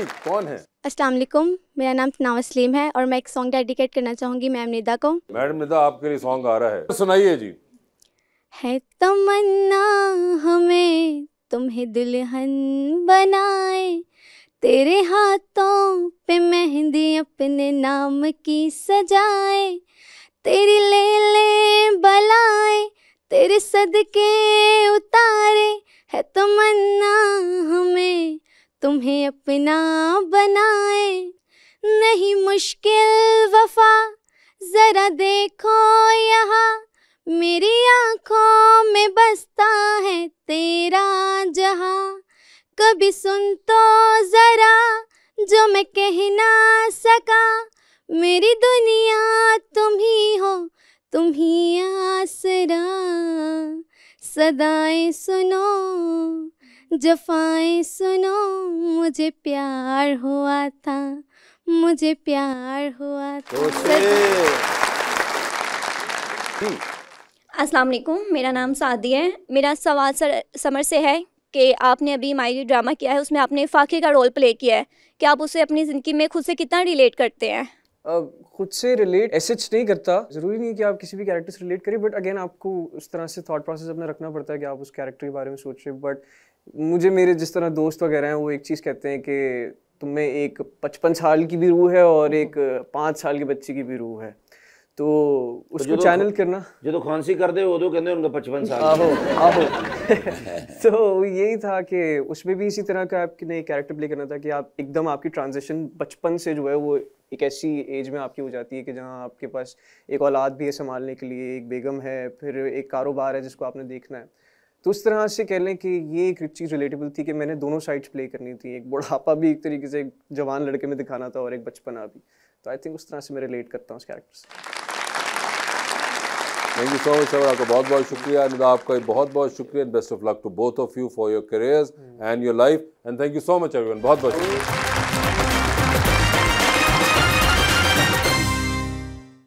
कौन है अस्सलाम मेरा नाम तनाव सलीम है और मैं एक सॉन्ग डेडिकेट करना चाहूंगी मैम निदा को मैडम निदा आपके लिए सॉन्ग आ रहा है तो सुनाइए जी है तमन्ना हमें तुम्हें दुल्हन बनाए तेरे हाथों पे मेहंदी अपने नाम की सजाए तेरी ले ले बलाए तेरे सदके उतारे है तमन्ना तुम्हें अपना बनाए नहीं मुश्किल वफा ज़रा देखो यहाँ मेरी आँखों में बसता है तेरा जहाँ कभी सुन तो ज़रा जो मैं कह ना सका मेरी दुनिया तुम ही हो तुम ही आसरा सदाएं सुनो जफाएं सुनो मुझे प्यार हुआ था मुझे प्यार हुआ था हम्म। अस्सलाम वालेकुम मेरा नाम सादी है मेरा सवाल सर समर से है कि आपने अभी मायरी ड्रामा किया है उसमें आपने फाके का रोल प्ले किया है कि आप उसे अपनी ज़िंदगी में खुद से कितना रिलेट करते हैं खुद से रिलेट ऐसे नहीं करता ज़रूरी नहीं है कि आप किसी भी कैरेक्टर से रिलेट करें बट अगेन आपको उस तरह से थॉट प्रोसेस अपना रखना पड़ता है कि आप उस कैरेक्टर के बारे में सोच रहे बट मुझे मेरे जिस तरह दोस्त वगैरह हैं वो एक चीज़ कहते हैं कि तुम्हें एक पचपन साल की भी रूह है और एक पाँच साल के बच्चे की भी रूह है तो, तो उसको चैनल तो करना जो तो खांसी कर दे वो तो कहते उनका पचपन साल आहो आहो तो यही था कि उसमें भी इसी तरह का आपने कैरेक्टर प्ले करना था कि आप एकदम आपकी ट्रांजिशन बचपन से जो है वो एक ऐसी एज में आपकी हो जाती है कि जहाँ आपके पास एक औलाद भी है संभालने के लिए एक बेगम है फिर एक कारोबार है जिसको आपने देखना है तो उस तरह से कह लें कि ये एक चीज़ रिलेटेबल थी कि मैंने दोनों साइड्स प्ले करनी थी एक बुढ़ापा भी एक तरीके से एक जवान लड़के में दिखाना था और एक बचपना भी तो आई थिंक उस तरह से मैं रिलेट करता हूँ उस कैरेक्टर से Thank you so much, sir. आपका बहुत बहुत शुक्रिया अनुदा आपका बहुत बहुत शुक्रिया and best of luck to both of you for your careers and your life and thank you so much everyone बहुत बहुत शुक्रिया